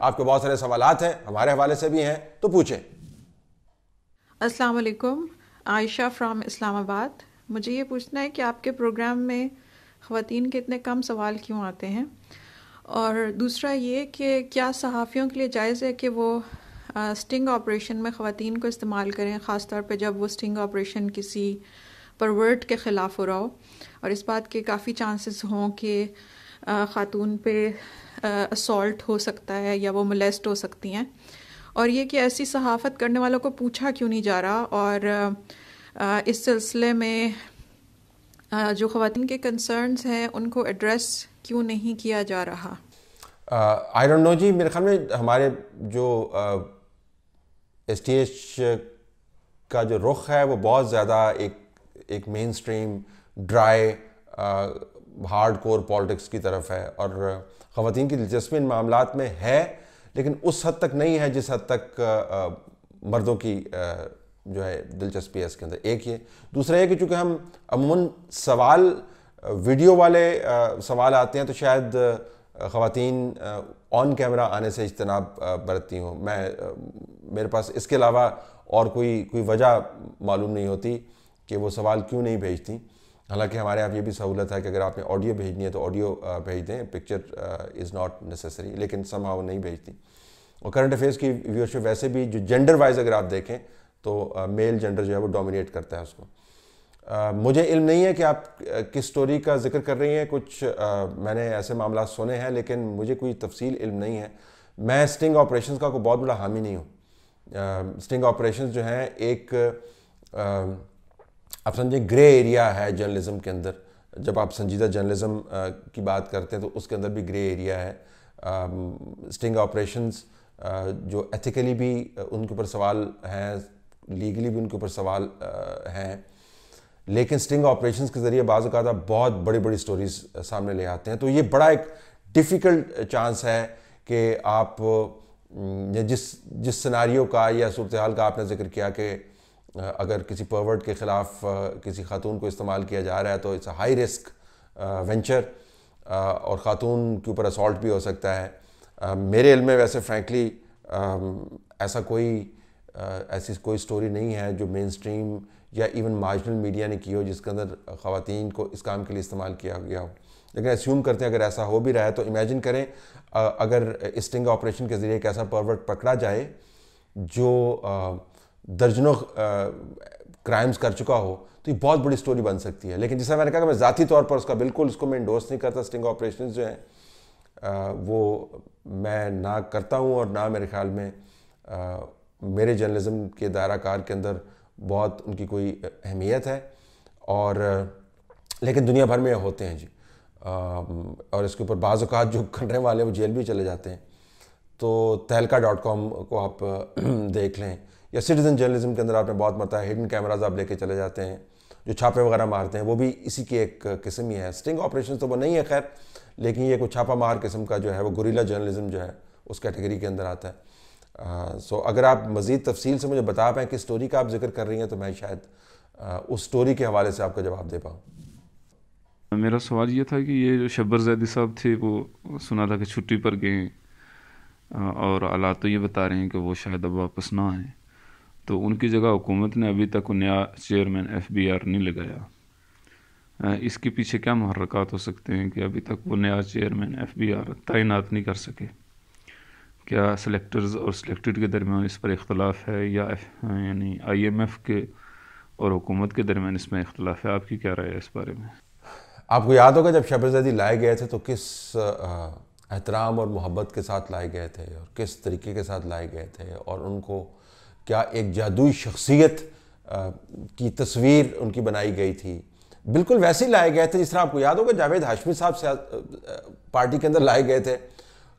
آپ کے بہت سارے سوالات ہیں ہیں ہمارے حوالے سے بھی تو پوچھیں السلام علیکم عائشہ فرام اسلام آباد مجھے یہ پوچھنا ہے کہ آپ کے پروگرام میں خواتین کے اتنے کم سوال کیوں آتے ہیں اور دوسرا یہ کہ کیا صحافیوں کے لیے جائز ہے کہ وہ سٹنگ آپریشن میں خواتین کو استعمال کریں خاص طور پہ جب وہ سٹنگ آپریشن کسی پرورٹ کے خلاف ہو رہا ہو اور اس بات کے کافی چانسز ہوں کہ خاتون پہ اسالٹ ہو سکتا ہے یا وہ ملیسٹ ہو سکتی ہیں اور یہ کہ ایسی صحافت کرنے والوں کو پوچھا کیوں نہیں جا رہا اور اس سلسلے میں جو خواتین کے کنسرنز ہیں ان کو ایڈریس کیوں نہیں کیا جا رہا آئی نو جی میرے خیال میں ہمارے جو ایس ٹی ایچ کا جو رخ ہے وہ بہت زیادہ ایک ایک mainstream dry hardcore politics کی طرف ہے اور خواتین کی دلچسپی ان معاملات میں ہے لیکن اس حد تک نہیں ہے جس حد تک مردوں کی جو ہے دلچسپی ہے اس کے اندر ایک یہ دوسرا یہ کہ چونکہ ہم عموماً سوال ویڈیو والے سوال آتے ہیں تو شاید خواتین آن کیمرہ آنے سے اجتناب برتتی ہوں میں میرے پاس اس کے علاوہ اور کوئی کوئی وجہ معلوم نہیں ہوتی کہ وہ سوال کیوں نہیں بھیجتیں حالانکہ ہمارے یہاں یہ بھی سہولت ہے کہ اگر آپ نے آڈیو بھیجنی ہے تو آڈیو بھیج دیں پکچر از ناٹ نیسسری لیکن ہاؤ نہیں بھیجتی اور کرنٹ افیئرس کی ویورشپ ویسے بھی جو جینڈر وائز اگر آپ دیکھیں تو میل جینڈر جو ہے وہ ڈومینیٹ کرتا ہے اس کو مجھے علم نہیں ہے کہ آپ کس سٹوری کا ذکر کر رہی ہیں کچھ میں نے ایسے معاملات سنے ہیں لیکن مجھے کوئی تفصیل علم نہیں ہے میں سٹنگ آپریشنز کا کوئی بہت بڑا حامی نہیں ہوں سٹنگ آپریشنز جو ہیں ایک آپ سمجھیں گرے ایریا ہے جرنلزم کے اندر جب آپ سنجیدہ جرنلزم کی بات کرتے ہیں تو اس کے اندر بھی گرے ایریا ہے اسٹنگ آپریشنز جو ایتھیکلی بھی ان کے اوپر سوال ہیں لیگلی بھی ان کے اوپر سوال ہیں لیکن سٹنگ آپریشنز کے ذریعے بعض اوقات بہت بڑی بڑی سٹوریز سامنے لے آتے ہیں تو یہ بڑا ایک ڈیفیکلٹ چانس ہے کہ آپ جس جس سناریو کا یا صورتحال کا آپ نے ذکر کیا کہ اگر کسی پرورٹ کے خلاف کسی خاتون کو استعمال کیا جا رہا ہے تو اٹس ہائی رسک وینچر اور خاتون کے اوپر اسالٹ بھی ہو سکتا ہے میرے علم میں ویسے فرینکلی ایسا کوئی ایسی کوئی سٹوری نہیں ہے جو مین سٹریم یا ایون مارجنل میڈیا نے کی ہو جس کے اندر خواتین کو اس کام کے لیے استعمال کیا گیا ہو لیکن اسیوم کرتے ہیں اگر ایسا ہو بھی رہا ہے تو امیجن کریں اگر اسٹنگ آپریشن کے ذریعے ایک ایسا پرورٹ پکڑا جائے جو درجنوں کرائمز کر چکا ہو تو یہ بہت بڑی سٹوری بن سکتی ہے لیکن جس طرح میں ذاتی طور پر اس کا بالکل اس کو میں انڈوس نہیں کرتا سٹنگ آپریشنز جو ہیں وہ میں نہ کرتا ہوں اور نہ میرے خیال میں میرے جرنلزم کے دائرہ کار کے اندر بہت ان کی کوئی اہمیت ہے اور لیکن دنیا بھر میں ہوتے ہیں جی اور اس کے اوپر بعض اوقات جو کرنے والے وہ جیل بھی چلے جاتے ہیں تو تہلکہ ڈاٹ کام کو آپ دیکھ لیں یا سٹیزن جرنلزم کے اندر آپ نے بہت مرتبہ ہے ہڈن کیمراز آپ لے کے چلے جاتے ہیں جو چھاپے وغیرہ مارتے ہیں وہ بھی اسی کی ایک قسم ہی ہے سٹنگ آپریشن تو وہ نہیں ہے خیر لیکن یہ کوئی چھاپا مار قسم کا جو ہے وہ گوریلا جرنلزم جو ہے اس کیٹیگری کے اندر آتا ہے سو اگر آپ مزید تفصیل سے مجھے بتا پائیں کہ اسٹوری کا آپ ذکر کر رہی ہیں تو میں شاید اس اسٹوری کے حوالے سے آپ کا جواب دے پاؤں میرا سوال یہ تھا کہ یہ جو شبر زیدی صاحب تھے وہ سنا تھا کہ چھٹی پر گئے اور اللہ تو یہ بتا رہے ہیں کہ وہ شاید اب واپس نہ آئیں تو ان کی جگہ حکومت نے ابھی تک نیا چیئرمین ایف بی آر نہیں لگایا اس کے پیچھے کیا محرکات ہو سکتے ہیں کہ ابھی تک وہ نیا چیئرمین ایف بی آر تعینات نہیں کر سکے کیا سلیکٹرز اور سلیکٹڈ کے درمیان اس پر اختلاف ہے یا یعنی آئی ایم ایف کے اور حکومت کے درمیان اس میں اختلاف ہے آپ کی کیا رائے ہے اس بارے میں آپ کو یاد ہوگا جب شبز زیدی لائے گئے تھے تو کس احترام اور محبت کے ساتھ لائے گئے تھے اور کس طریقے کے ساتھ لائے گئے تھے اور ان کو کیا ایک جادوئی شخصیت کی تصویر ان کی بنائی گئی تھی بالکل ویسے ہی لائے گئے تھے جس طرح آپ کو یاد ہوگا جاوید ہاشمی صاحب سے پارٹی کے اندر لائے گئے تھے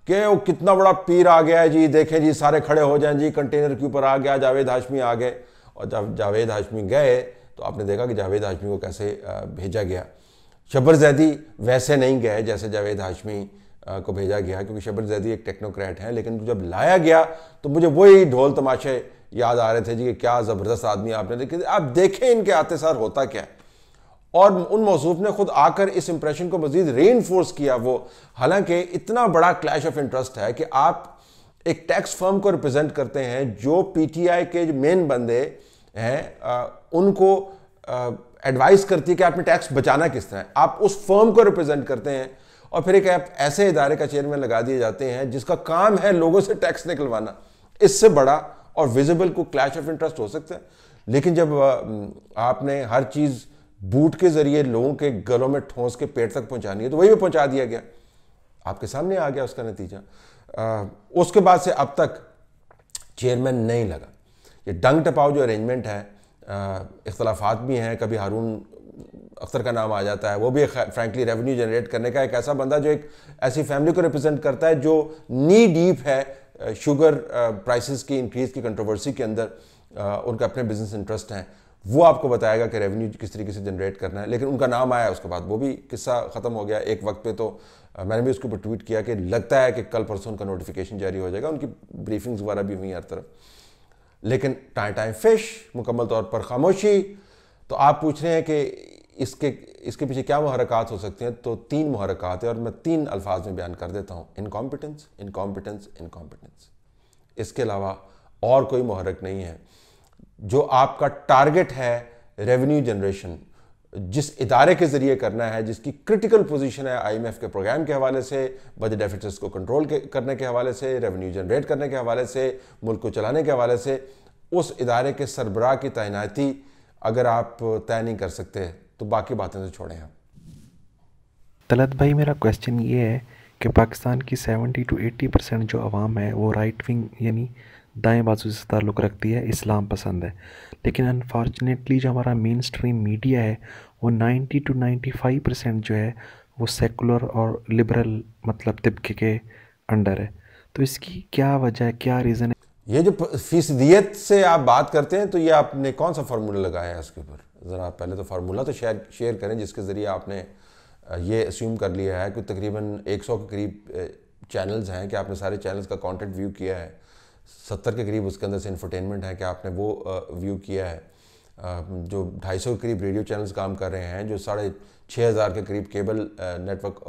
کہ وہ کتنا بڑا پیر آ گیا ہے جی دیکھیں جی سارے کھڑے ہو جائیں جی کنٹینر کے اوپر آ گیا جاوید ہاشمی آ گئے اور جب جاوید ہاشمی گئے تو آپ نے دیکھا کہ جاوید ہاشمی کو کیسے بھیجا گیا شبر زیدی ویسے نہیں گئے جیسے جاوید ہاشمی کو بھیجا گیا کیونکہ شبر زیدی ایک ٹیکنوکریٹ ہے لیکن جب لایا گیا تو مجھے وہی ڈھول تماشے یاد آ رہے تھے جی کہ کیا زبردست آدمی آپ نے لیکن آپ دیکھیں ان کے آتے سار ہوتا کیا اور ان موصوف نے خود آ کر اس امپریشن کو مزید انفورس کیا وہ حالانکہ اتنا بڑا کلیش آف انٹرسٹ ہے کہ آپ ایک ٹیکس فرم کو ریپرزینٹ کرتے ہیں جو پی ٹی آئی کے جو مین بندے ہیں ان کو ایڈوائز کرتی ہے کہ آپ نے ٹیکس بچانا کس طرح ہے آپ اس فرم کو ریپرزینٹ کرتے ہیں اور پھر ایک ایسے ادارے کا چیئرمین لگا دیے جاتے ہیں جس کا کام ہے لوگوں سے ٹیکس نکلوانا اس سے بڑا اور ویزیبل کو کلیش آف انٹرسٹ ہو سکتا ہے لیکن جب آپ نے ہر چیز بوٹ کے ذریعے لوگوں کے گلوں میں ٹھونس کے پیٹ تک پہنچانی ہے تو وہی بھی پہنچا دیا گیا آپ کے سامنے آ گیا اس کا نتیجہ اس کے بعد سے اب تک چیئرمین نہیں لگا یہ ڈنگ ٹپاؤ جو ارینجمنٹ ہے اختلافات بھی ہیں کبھی ہارون اختر کا نام آ جاتا ہے وہ بھی ایک فرینکلی ریونیو جنریٹ کرنے کا ایک ایسا بندہ جو ایک ایسی فیملی کو ریپرزینٹ کرتا ہے جو نی ڈیپ ہے شوگر پرائسز کی انکریز کی کنٹروورسی کے اندر ان کا اپنے بزنس انٹرسٹ ہیں وہ آپ کو بتائے گا کہ ریونیو کس طریقے سے جنریٹ کرنا ہے لیکن ان کا نام آیا اس کے بعد وہ بھی قصہ ختم ہو گیا ایک وقت پہ تو میں نے بھی اس کے اوپر ٹویٹ کیا کہ لگتا ہے کہ کل پرسوں ان کا نوٹیفیکیشن جاری ہو جائے گا ان کی بریفنگز وغیرہ بھی ہوئی ہیں ہر طرف لیکن ٹائم ٹائم فش مکمل طور پر خاموشی تو آپ پوچھ رہے ہیں کہ اس کے اس کے پیچھے کیا محرکات ہو سکتے ہیں تو تین محرکات ہیں اور میں تین الفاظ میں بیان کر دیتا ہوں انکمپٹنس انکمپٹنس انکمپٹنس اس کے علاوہ اور کوئی محرک نہیں ہے جو آپ کا ٹارگٹ ہے ریونیو جنریشن جس ادارے کے ذریعے کرنا ہے جس کی کرٹیکل پوزیشن ہے آئی ایم ایف کے پروگرام کے حوالے سے بجٹ ڈیفیٹس کو کنٹرول کرنے کے حوالے سے ریونیو جنریٹ کرنے کے حوالے سے ملک کو چلانے کے حوالے سے اس ادارے کے سربراہ کی تعیناتی اگر آپ طے نہیں کر سکتے تو باقی باتیں سے چھوڑیں آپ طلعت بھائی میرا کوشچن یہ ہے کہ پاکستان کی سیونٹی ٹو ایٹی پرسینٹ جو عوام ہے وہ رائٹ ونگ یعنی دائیں بازو سے تعلق رکھتی ہے اسلام پسند ہے لیکن انفارچونیٹلی جو ہمارا مین سٹریم میڈیا ہے وہ ninety to ninety five percent جو ہے وہ سیکولر اور لبرل مطلب طبقے کے انڈر ہے تو اس کی کیا وجہ ہے کیا ریزن ہے یہ جو فیصدیت سے آپ بات کرتے ہیں تو یہ آپ نے کون سا فارمولہ لگایا ہے اس کے اوپر ذرا پہلے تو فارمولہ تو شیئر شیئر کریں جس کے ذریعے آپ نے یہ اسیوم کر لیا ہے کہ تقریباً ایک سو کے قریب چینلز ہیں کہ آپ نے سارے چینلز کا کانٹینٹ ویو کیا ہے ستر کے قریب اس کے اندر سے انفرٹینمنٹ ہے کہ آپ نے وہ ویو کیا ہے جو ڈھائی سو کے قریب ریڈیو چینلز کام کر رہے ہیں جو ساڑھے چھ ہزار کے قریب کیبل نیٹ ورک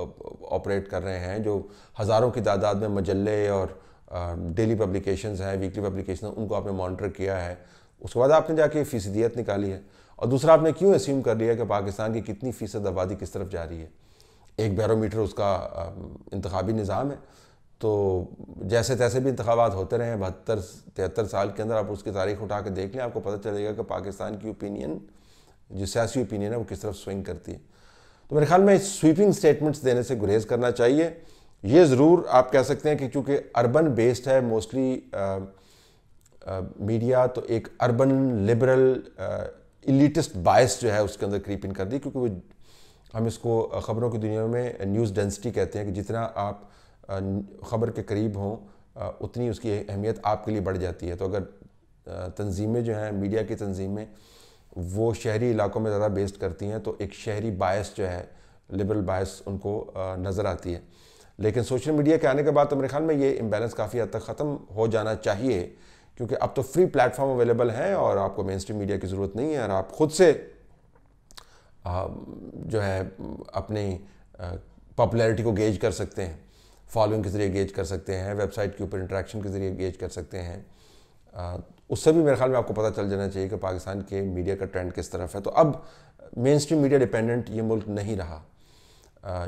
آپریٹ کر رہے ہیں جو ہزاروں کی تعداد میں مجلے اور ڈیلی پبلیکیشنز ہیں ویکلی پبلیکیشن ان کو آپ نے مانیٹر کیا ہے اس کے بعد آپ نے جا کے فیصدیت نکالی ہے اور دوسرا آپ نے کیوں اسیوم کر لیا کہ پاکستان کی کتنی فیصد آبادی کس طرف جا رہی ہے ایک بیرومیٹر میٹر اس کا انتخابی نظام ہے تو جیسے تیسے بھی انتخابات ہوتے رہے ہیں بہتر تہتر سال کے اندر آپ اس کی تاریخ اٹھا کے دیکھ لیں آپ کو پتہ چلے گا کہ پاکستان کی اوپینین جو سیاسی اوپینین ہے وہ کس طرف سوئنگ کرتی ہے تو میرے خیال میں سویپنگ سٹیٹمنٹس دینے سے گریز کرنا چاہیے یہ ضرور آپ کہہ سکتے ہیں کہ چونکہ اربن بیسڈ ہے موسٹلی میڈیا تو ایک اربن لبرل ایلیٹسٹ باعث جو ہے اس کے اندر کریپ ان کر دی کیونکہ وہ ہم اس کو خبروں کی دنیا میں نیوز ڈینسٹی کہتے ہیں کہ جتنا آپ خبر کے قریب ہوں اتنی اس کی اہمیت آپ کے لیے بڑھ جاتی ہے تو اگر تنظیمیں جو ہیں میڈیا کی تنظیمیں وہ شہری علاقوں میں زیادہ بیسڈ کرتی ہیں تو ایک شہری باعث جو ہے لبرل باعث ان کو نظر آتی ہے لیکن سوشل میڈیا کے آنے کے بعد تو میرے خیال میں یہ امبیلنس کافی حد تک ختم ہو جانا چاہیے کیونکہ اب تو فری پلیٹ فارم اویلیبل ہیں اور آپ کو مین اسٹریم میڈیا کی ضرورت نہیں ہے اور آپ خود سے جو ہے اپنی پاپولیرٹی کو گیج کر سکتے ہیں فالوئنگ کے ذریعے گیج کر سکتے ہیں ویب سائٹ کے اوپر انٹریکشن کے ذریعے گیج کر سکتے ہیں اس سے بھی میرے خیال میں آپ کو پتہ چل جانا چاہیے کہ پاکستان کے میڈیا کا ٹرینڈ کس طرف ہے تو اب مین اسٹریم میڈیا ڈپینڈنٹ یہ ملک نہیں رہا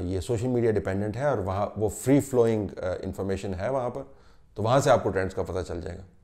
یہ سوشل میڈیا ڈیپینڈنٹ ہے اور وہاں وہ فری فلوئنگ انفارمیشن ہے وہاں پر تو وہاں سے آپ کو ٹرینڈس کا پتہ چل جائے گا